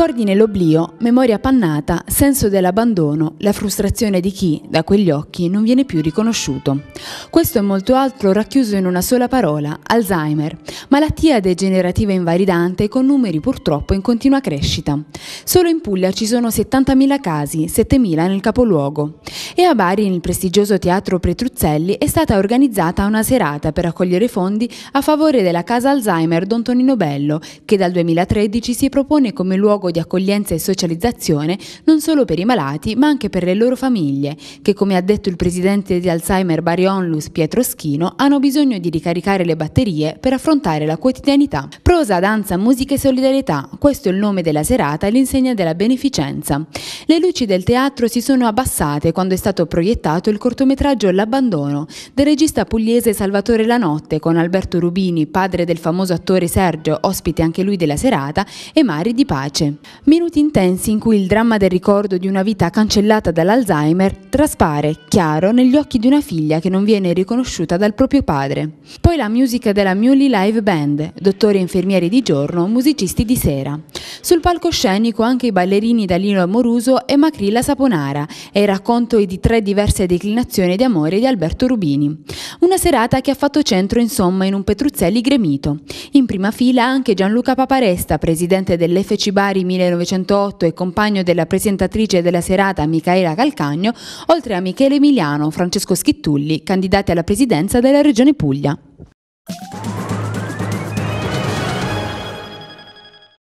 Ricordi nell'oblio, memoria appannata, senso dell'abbandono, la frustrazione di chi, da quegli occhi, non viene più riconosciuto. Questo e molto altro racchiuso in una sola parola, Alzheimer, malattia degenerativa invalidante con numeri purtroppo in continua crescita. Solo in Puglia ci sono 70.000 casi, 7.000 nel capoluogo. E a Bari, nel prestigioso teatro Pretruzzelli, è stata organizzata una serata per accogliere fondi a favore della casa Alzheimer Don Tonino Bello, che dal 2013 si propone come luogo luogo di accoglienza e socializzazione non solo per i malati ma anche per le loro famiglie, che come ha detto il presidente di Alzheimer Barionlus Pietro Schino, hanno bisogno di ricaricare le batterie per affrontare la quotidianità. Prosa, danza, musica e solidarietà, questo è il nome della serata e l'insegna della beneficenza. Le luci del teatro si sono abbassate quando è stato proiettato il cortometraggio L'abbandono del regista pugliese Salvatore Lanotte con Alberto Rubini, padre del famoso attore Sergio, ospite anche lui della serata, e Mari di Pace. Minuti intensi in cui il dramma del ricordo di una vita cancellata dall'Alzheimer traspare chiaro negli occhi di una figlia che non viene riconosciuta dal proprio padre. Poi la musica della Muley Live Band, dottori e infermieri di giorno, musicisti di sera. Sul palcoscenico anche i ballerini Dalino Amoruso e Macrilla Saponara e il racconto di tre diverse declinazioni di amore di Alberto Rubini. Una serata che ha fatto centro insomma in un Petruzzelli gremito. In prima fila anche Gianluca Paparesta, presidente dell'FC Bari 1908 e compagno della presentatrice della serata Micaela Calcagno, oltre a Michele Emiliano, Francesco Schittulli, candidati alla presidenza della Regione Puglia.